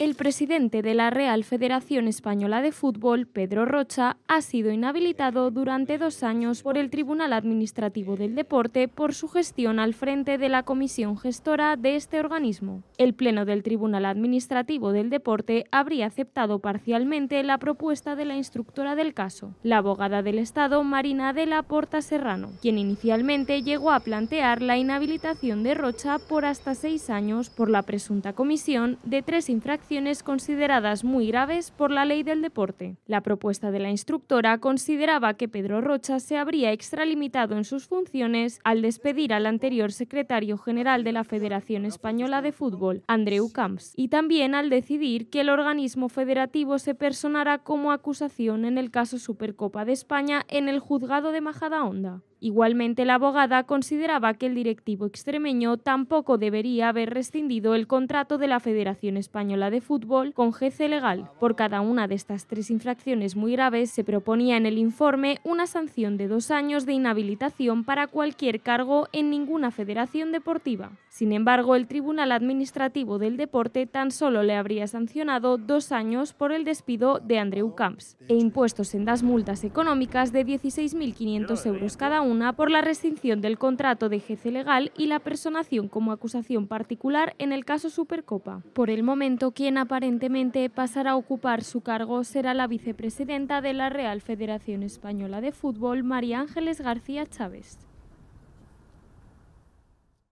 El presidente de la Real Federación Española de Fútbol, Pedro Rocha, ha sido inhabilitado durante dos años por el Tribunal Administrativo del Deporte por su gestión al frente de la comisión gestora de este organismo. El Pleno del Tribunal Administrativo del Deporte habría aceptado parcialmente la propuesta de la instructora del caso, la abogada del Estado Marina Adela Porta Serrano, quien inicialmente llegó a plantear la inhabilitación de Rocha por hasta seis años por la presunta comisión de tres infracciones consideradas muy graves por la ley del deporte. La propuesta de la instructora consideraba que Pedro Rocha se habría extralimitado en sus funciones al despedir al anterior secretario general de la Federación Española de Fútbol, Andreu Camps, y también al decidir que el organismo federativo se personara como acusación en el caso Supercopa de España en el juzgado de Majadahonda. Igualmente, la abogada consideraba que el directivo extremeño tampoco debería haber rescindido el contrato de la Federación Española de Fútbol con jefe Legal. Por cada una de estas tres infracciones muy graves se proponía en el informe una sanción de dos años de inhabilitación para cualquier cargo en ninguna federación deportiva. Sin embargo, el Tribunal Administrativo del Deporte tan solo le habría sancionado dos años por el despido de Andreu Camps e impuestos en las multas económicas de 16.500 euros cada uno una por la rescisión del contrato de jefe legal y la personación como acusación particular en el caso Supercopa. Por el momento, quien aparentemente pasará a ocupar su cargo será la vicepresidenta de la Real Federación Española de Fútbol, María Ángeles García Chávez.